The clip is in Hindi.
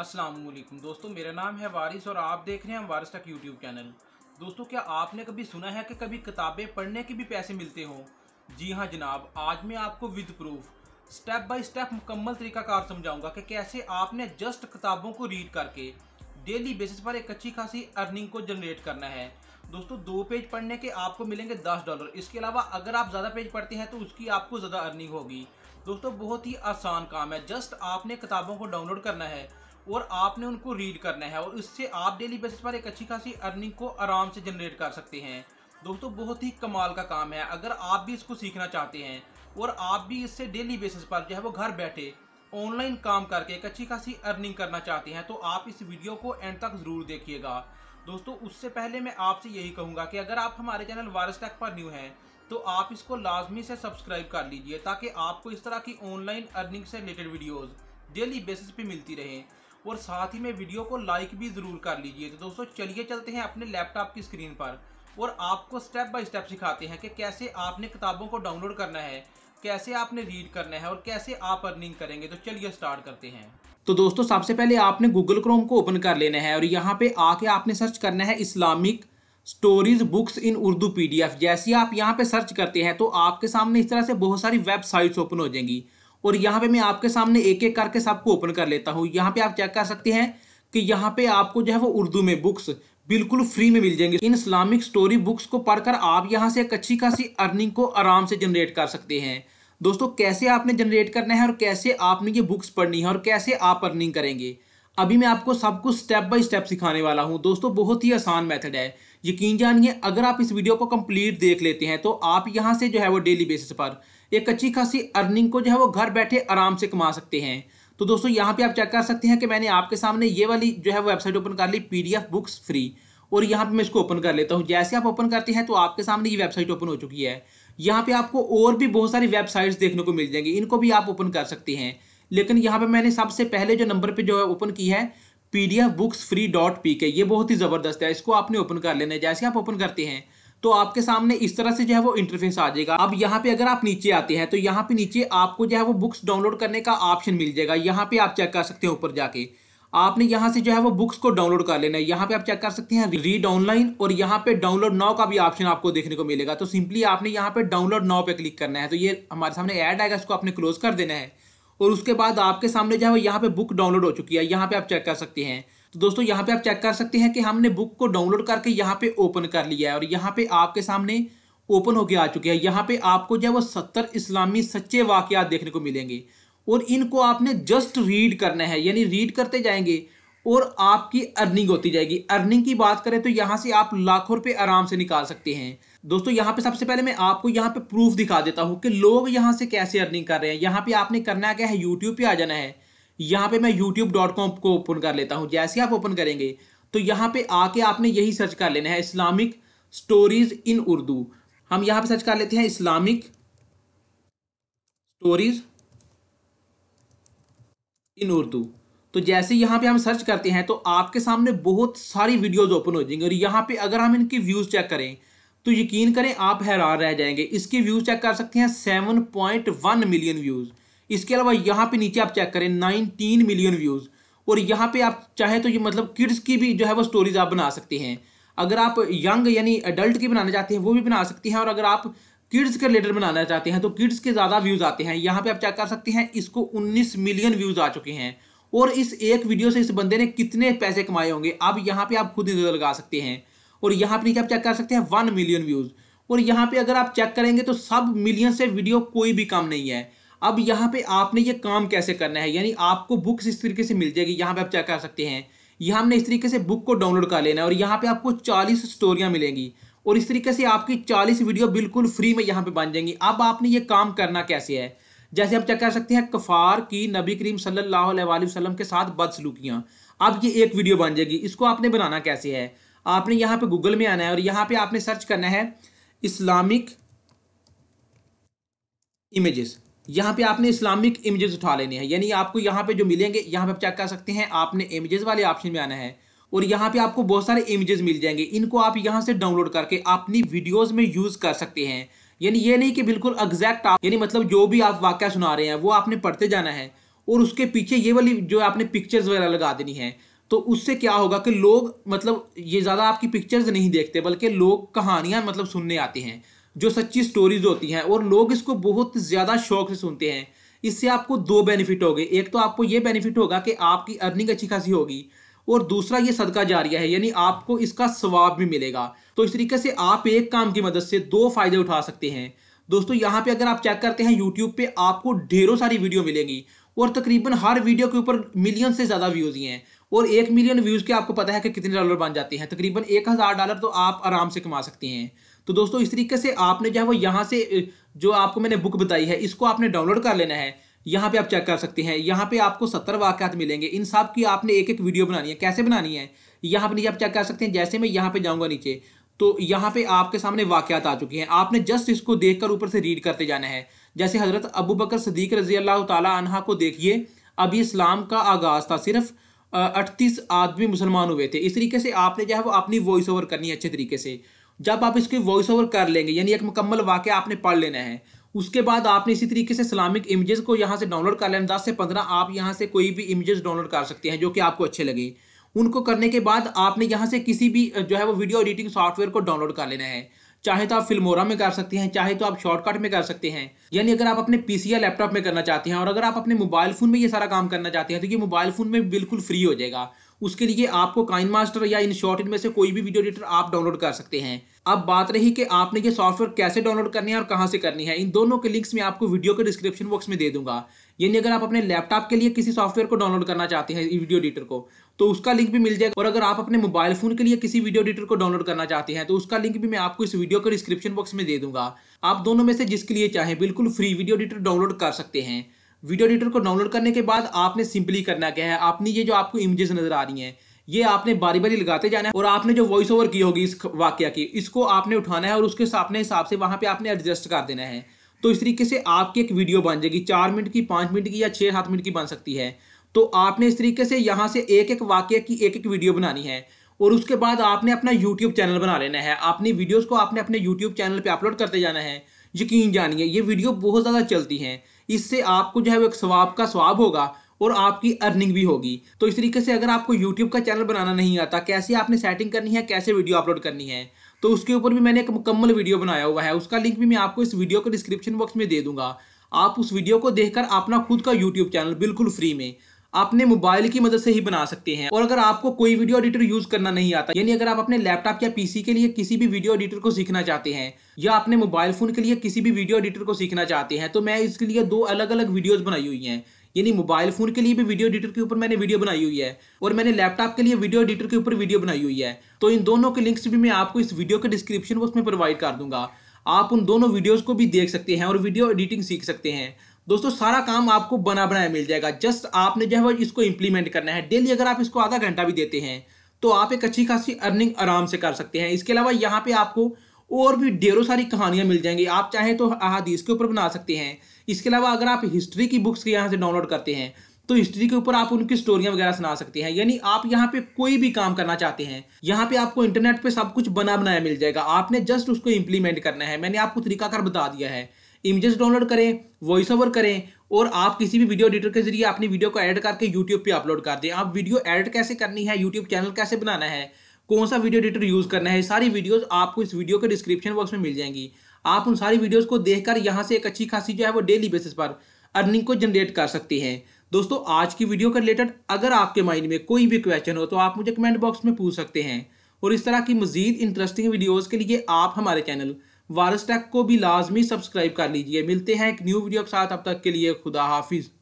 असलम दोस्तों मेरा नाम है वारिस और आप देख रहे हैं वारिस तक यूट्यूब चैनल दोस्तों क्या आपने कभी सुना है कि कभी किताबें पढ़ने के भी पैसे मिलते हों जी हाँ जनाब आज मैं आपको with proof step by step मुकम्मल तरीकाकार समझाऊंगा कि कैसे आपने जस्ट किताबों को रीड करके डेली बेसिस पर एक अच्छी खासी अर्निंग को जनरेट करना है दोस्तों दो पेज पढ़ने के आपको मिलेंगे दस डॉलर इसके अलावा अगर आप ज़्यादा पेज पढ़ते हैं तो उसकी आपको ज़्यादा अर्निंग होगी दोस्तों बहुत ही आसान काम है जस्ट आपने किताबों को डाउनलोड करना है और आपने उनको रीड करना है और इससे आप डेली बेसिस पर एक अच्छी खासी अर्निंग को आराम से जनरेट कर सकते हैं दोस्तों बहुत ही कमाल का काम है अगर आप भी इसको सीखना चाहते हैं और आप भी इससे डेली बेसिस पर जो है वो घर बैठे ऑनलाइन काम करके एक अच्छी खासी अर्निंग करना चाहते हैं तो आप इस वीडियो को एंड तक ज़रूर देखिएगा दोस्तों उससे पहले मैं आपसे यही कहूँगा कि अगर आप हमारे चैनल वारस टैक पर न्यू हैं तो आप इसको लाजमी से सब्सक्राइब कर लीजिए ताकि आपको इस तरह की ऑनलाइन अर्निंग से रिलेटेड वीडियोज़ डेली बेसिस पे मिलती रहें और साथ ही में वीडियो को लाइक भी ज़रूर कर लीजिए तो दोस्तों चलिए चलते हैं अपने लैपटॉप की स्क्रीन पर और आपको स्टेप बाय स्टेप सिखाते हैं कि कैसे आपने किताबों को डाउनलोड करना है कैसे आपने रीड करना है और कैसे आप अर्निंग करेंगे तो चलिए स्टार्ट करते हैं तो दोस्तों सबसे पहले आपने गूगल क्रोम को ओपन कर लेना है और यहाँ पे आके आपने सर्च करना है Islamic stories books in Urdu PDF जैसे आप यहाँ पे सर्च करते हैं तो आपके सामने इस तरह से बहुत सारी वेबसाइट्स ओपन हो जाएंगी और यहाँ पे मैं आपके सामने एक एक करके सबको ओपन कर लेता हूँ यहाँ पे आप चेक कर सकते हैं कि यहाँ पे आपको जो है वो उर्दू में बुक्स बिल्कुल फ्री में मिल जाएंगे इन इस्लामिक स्टोरी बुक्स को पढ़कर आप यहाँ से एक अच्छी खासी अर्निंग को आराम से जनरेट कर सकते हैं दोस्तों कैसे आपने जनरेट करना है और कैसे आपने ये बुक्स पढ़नी है और कैसे आप अर्निंग करेंगे अभी मैं आपको सब कुछ स्टेप बाय स्टेप सिखाने वाला हूं दोस्तों बहुत ही आसान मेथड है यकीन जानिए अगर आप इस वीडियो को कंप्लीट देख लेते हैं तो आप यहां से जो है वो डेली बेसिस पर एक अच्छी खासी अर्निंग को जो है वो घर बैठे आराम से कमा सकते हैं तो दोस्तों यहाँ पे आप चेक कर सकते हैं कि मैंने आपके सामने ये वाली जो है वेबसाइट ओपन कर ली पी बुक्स फ्री और यहाँ पे मैं इसको ओपन कर लेता हूँ जैसे आप ओपन करते हैं तो आपके सामने ये वेबसाइट ओपन हो चुकी है यहाँ पे आपको और भी बहुत सारी वेबसाइट्स देखने को मिल जाएंगी इनको भी आप ओपन कर सकते हैं लेकिन यहाँ पे मैंने सबसे पहले जो नंबर पे जो है ओपन की है P D F books free dot P K ये बहुत ही ज़बरदस्त है इसको आपने ओपन कर लेना है जैसे आप ओपन करते हैं तो आपके सामने इस तरह से जो है वो इंटरफेस आ जाएगा अब यहाँ पे अगर आप नीचे आते हैं तो यहाँ पे नीचे आपको जो है वो बुक्स डाउनलोड करने का ऑप्शन मिल जाएगा यहाँ पे आप चेक कर सकते हैं ऊपर जाके आपने यहाँ से जो है वो बुक्स को डाउनलोड कर लेना है यहाँ पे आप चेक कर सकते हैं रीड ऑनलाइन और यहाँ पे डाउनलोड नाउ का भी ऑप्शन आपको देखने को मिलेगा तो सिंपली आपने यहाँ पे डाउनलोड नाउ पे क्लिक करना है तो ये हमारे सामने ऐड आएगा इसको आपने क्लोज कर देना है और उसके बाद आपके सामने जो है यहाँ पे बुक डाउनलोड हो चुकी है यहाँ पे आप चेक कर सकते हैं तो दोस्तों यहाँ पे आप चेक कर सकते हैं कि हमने बुक को डाउनलोड करके यहाँ पे ओपन कर लिया है और यहाँ पे आपके सामने ओपन होके आ चुके हैं यहाँ पे आपको जो है वो सत्तर इस्लामी सच्चे वाकयात देखने को मिलेंगे और इनको आपने जस्ट रीड करना है यानी रीड करते जाएंगे और आपकी अर्निंग होती जाएगी अर्निंग की बात करें तो यहाँ से आप लाखों रुपए आराम से निकाल सकते हैं दोस्तों यहाँ पे सबसे पहले मैं आपको यहाँ पे प्रूफ दिखा देता हूँ कि लोग यहाँ से कैसे अर्निंग कर रहे हैं यहाँ पे आपने करना क्या है यूट्यूब पे आ जाना है यहाँ पे मैं यूट्यूब डॉट कॉम को ओपन कर लेता हूँ जैसे आप ओपन करेंगे तो यहाँ पे आके आपने यही सर्च कर लेना है इस्लामिक स्टोरीज इन उर्दू हम यहाँ पे सर्च कर लेते हैं इस्लामिक स्टोरीज इन उर्दू तो जैसे यहाँ पे हम सर्च करते हैं तो आपके सामने बहुत सारी वीडियोज ओपन हो जाएंगी और यहाँ पे अगर हम इनकी व्यूज़ चेक करें तो यकीन करें आप हैरान रह जाएंगे इसके व्यूज़ चेक कर सकते हैं seven point one million views इसके अलावा यहाँ पे नीचे आप चेक करें नाइनटीन मिलियन व्यूज़ और यहाँ पे आप चाहे तो ये मतलब किड्स की भी जो है वो स्टोरीज आप बना सकते हैं अगर आप यंग यानी अडल्ट की बनाना चाहते हैं वो भी बना सकते हैं और अगर आप किड्स के रिलेटेड बनाना चाहते हैं तो किड्स के ज़्यादा व्यूज़ आते हैं यहाँ पे आप चेक कर सकते हैं इसको 19 मिलियन व्यूज़ आ चुके हैं और इस एक वीडियो से इस बंदे ने कितने पैसे कमाए होंगे आप यहाँ पे आप खुद ही लगा सकते हैं और यहाँ पे नीचे आप चेक कर सकते हैं वन मिलियन व्यूज़ और यहाँ पे अगर आप चेक करेंगे तो सब मिलियन से वीडियो कोई भी कम नहीं है अब यहाँ पे आपने ये काम कैसे करना है यानी आपको बुक्स इस तरीके से मिल जाएगी यहाँ पे आप चेक कर सकते हैं यहाँ हमने इस तरीके से बुक को डाउनलोड कर लेना है और यहाँ पे आपको 40 स्टोरियाँ मिलेंगी और इस तरीके से आपकी 40 वीडियो बिल्कुल फ्री में यहाँ पे बन जाएंगी अब आपने ये काम करना कैसे है जैसे आप चेक कर सकते हैं कफार की नबी करीम सल्लल्लाहु अलैहि वसल्लम के साथ बदसलूकियाँ अब ये एक वीडियो बन जाएगी इसको आपने बनाना कैसे है आपने यहाँ पे गूगल में आना है और यहाँ पे आपने सर्च करना है इस्लामिक इमेजेस यहाँ पे आपने इस्लामिक इमेजेस उठा लेने हैं यानी आपको यहाँ पे जो मिलेंगे यहाँ पे आप चेक कर सकते हैं आपने इमेजेस वाले ऑप्शन में आना है और यहाँ पे आपको बहुत सारे इमेजेस मिल जाएंगे इनको आप यहाँ से डाउनलोड करके अपनी वीडियोस में यूज़ कर सकते हैं यानी ये नहीं कि बिल्कुल एग्जैक्ट आप यानी मतलब जो भी आप वाक्य सुना रहे हैं वो आपने पढ़ते जाना है और उसके पीछे ये वाली जो आपने पिक्चर्स वगैरह लगा देनी है तो उससे क्या होगा कि लोग मतलब ये ज़्यादा आपकी पिक्चर्स नहीं देखते बल्कि लोग कहानियाँ मतलब सुनने आते हैं जो सच्ची स्टोरीज होती हैं और लोग इसको बहुत ज़्यादा शौक से सुनते हैं इससे आपको दो बेनिफिट हो गए एक तो आपको ये बेनिफिट होगा कि आपकी अर्निंग अच्छी खासी होगी और दूसरा ये सदका रहा है यानी आपको इसका स्वाब भी मिलेगा तो इस तरीके से आप एक काम की मदद से दो फायदे उठा सकते हैं दोस्तों यहाँ पे अगर आप चेक करते हैं यूट्यूब पे आपको ढेरों सारी वीडियो मिलेंगी और तकरीबन हर वीडियो के ऊपर मिलियन से ज़्यादा व्यूज़ ही हैं और एक मिलियन व्यूज़ के आपको पता है कि कितने डॉलर बन जाते हैं तकरीबन एक हज़ार डॉलर तो आप आराम से कमा सकते हैं तो दोस्तों इस तरीके से आपने जो है वो यहाँ से जो आपको मैंने बुक बताई है इसको आपने डाउनलोड कर लेना है यहाँ पे आप चेक कर सकते हैं यहाँ पे आपको सत्तर वाक़ात मिलेंगे इन सब की आपने एक एक वीडियो बनानी है कैसे बनानी है यहाँ पे नीचे आप चेक कर सकते हैं जैसे मैं यहाँ पे जाऊँगा नीचे तो यहाँ पे आपके सामने वाक़ात आ चुकी हैं आपने जस्ट इसको देख ऊपर से रीड करते जाना है जैसे हज़रत अबू बकर सदीक रजी अल्लाह तहा को देखिए अभी इस्लाम का आगाज़ था सिर्फ अड़तीस आदमी मुसलमान हुए थे इस तरीके से आपने जो है वो अपनी वॉइस ओवर करनी है अच्छे तरीके से जब आप इसकी वॉइस ओवर कर लेंगे यानी एक मुकम्मल वाक्य आपने पढ़ लेना है उसके बाद आपने इसी तरीके से इस्लामिक इमेजेस को यहाँ से डाउनलोड कर लेना दस से पंद्रह आप यहाँ से कोई भी इमेजेस डाउनलोड कर सकते हैं जो कि आपको अच्छे लगे उनको करने के बाद आपने यहाँ से किसी भी जो है वो वीडियो एडिटिंग सॉफ्टवेयर को डाउनलोड कर लेना है चाहे तो आप फिल्मोरा में कर सकते हैं चाहे तो आप शॉर्टकट में कर सकते हैं यानी अगर आप अपने पीसी या लैपटॉप में करना चाहते हैं और अगर आप अपने मोबाइल फ़ोन में ये सारा काम करना चाहते हैं तो ये मोबाइल फ़ोन में बिल्कुल फ्री हो जाएगा उसके लिए आपको काइन मास्टर या इन शॉर्ट इनमें से कोई भी वीडियो एडिटर आप डाउनलोड कर सकते हैं अब बात रही कि आपने ये सॉफ्टवेयर कैसे डाउनलोड करनी है और कहाँ से करनी है इन दोनों के लिंक्स मैं आपको वीडियो के डिस्क्रिप्शन बॉक्स में दे दूंगा यानी अगर आप अपने लैपटॉप के लिए किसी सॉफ्टवेयर को डाउनलोड करना चाहते हैं वीडियो एडिटर को तो उसका लिंक भी मिल जाएगा और अगर आप अपने मोबाइल फोन के लिए किसी वीडियो एडिटर को डाउनलोड करना चाहते हैं तो उसका लिंक भी मैं आपको इस वीडियो के डिस्क्रिप्शन बॉक्स में दे दूंगा आप दोनों में से जिसके लिए चाहें बिल्कुल फ्री वीडियो एडिटर डाउनलोड कर सकते हैं वीडियो एडिटर को डाउनलोड करने के बाद आपने सिंपली करना क्या है आपने ये जो आपको इमेजेस नजर आ रही हैं ये आपने बारी बारी लगाते जाना है और आपने जो वॉइस ओवर की होगी इस वाक्य की इसको आपने उठाना है और उसके अपने हिसाब से वहां पे आपने एडजस्ट कर देना है तो इस तरीके से आपकी एक वीडियो बन जाएगी चार मिनट की पांच मिनट की या छह सात मिनट की बन सकती है तो आपने इस तरीके से यहाँ से एक एक वाक्य की एक एक वीडियो बनानी है और उसके बाद आपने अपना यूट्यूब चैनल बना लेना है अपनी वीडियोज़ को आपने अपने यूट्यूब चैनल पर अपलोड करते जाना है यकीन जानिए ये वीडियो बहुत ज़्यादा चलती हैं इससे आपको जो है वो एक स्वाब का स्वाब होगा और आपकी अर्निंग भी होगी तो इस तरीके से अगर आपको यूट्यूब का चैनल बनाना नहीं आता कैसे आपने सेटिंग करनी है कैसे वीडियो अपलोड करनी है तो उसके ऊपर भी मैंने एक मुकम्मल वीडियो बनाया हुआ है उसका लिंक भी मैं आपको इस वीडियो को डिस्क्रिप्शन बॉक्स में दे दूंगा आप उस वीडियो को देखकर अपना खुद का यूट्यूब चैनल बिल्कुल फ्री में आपने मोबाइल की मदद से ही बना सकते हैं और अगर आपको कोई वीडियो एडिटर यूज करना नहीं आता यानी अगर आप अपने लैपटॉप या पीसी के लिए किसी भी वीडियो एडिटर को सीखना चाहते हैं या अपने मोबाइल फोन के लिए किसी भी वीडियो एडिटर को सीखना चाहते हैं तो मैं इसके लिए दो अलग अलग वीडियोज बनाई हुई है यानी मोबाइल फोन के लिए भी वीडियो एडिटर के ऊपर मैंने वीडियो बनाई हुई है और मैंने लैपटॉप के लिए वीडियो एडिटर के ऊपर वीडियो बनाई हुई है तो इन दोनों के लिंक्स भी मैं आपको इस वीडियो के डिस्क्रिप्शन बॉक्स में प्रोवाइड कर दूंगा आप उन दोनों वीडियोस को भी देख सकते हैं और वीडियो एडिटिंग सीख सकते हैं दोस्तों सारा काम आपको बना बनाया मिल जाएगा जस्ट आपने जो है वो इसको इम्प्लीमेंट करना है डेली अगर आप इसको आधा घंटा भी देते हैं तो आप एक अच्छी खासी अर्निंग आराम से कर सकते हैं इसके अलावा यहाँ पे आपको और भी ढेरों सारी कहानियां मिल जाएंगी आप चाहें तो अहादीस के ऊपर बना सकते हैं इसके अलावा अगर आप हिस्ट्री की बुक्स के यहाँ से डाउनलोड करते हैं तो हिस्ट्री के ऊपर आप उनकी स्टोरियाँ वगैरह सुना सकते हैं यानी आप यहाँ पे कोई भी काम करना चाहते हैं यहाँ पे आपको इंटरनेट पे सब कुछ बना बनाया मिल जाएगा आपने जस्ट उसको इम्प्लीमेंट करना है मैंने आपको तरीकाकार बता दिया है इमेजेस डाउनलोड करें वॉइस ओवर करें और आप किसी भी वीडियो एडिटर के जरिए अपनी वीडियो को एडिट करके यूट्यूब पे अपलोड कर दें आप वीडियो एडिट कैसे करनी है यूट्यूब चैनल कैसे बनाना है कौन सा वीडियो एडिटर यूज़ करना है सारी वीडियोज़ आपको इस वीडियो के डिस्क्रिप्शन बॉक्स में मिल जाएंगी आप उन सारी वीडियोज़ को कर यहाँ से एक अच्छी खासी जो है वो डेली बेसिस पर अर्निंग को जनरेट कर सकती हैं दोस्तों आज की वीडियो के रिलेटेड अगर आपके माइंड में कोई भी क्वेश्चन हो तो आप मुझे कमेंट बॉक्स में पूछ सकते हैं और इस तरह की मजीद इंटरेस्टिंग वीडियोज़ के लिए आप हमारे चैनल वारस टेक को भी लाजमी सब्सक्राइब कर लीजिए मिलते हैं एक न्यू वीडियो के साथ अब तक के लिए खुदा हाफिज़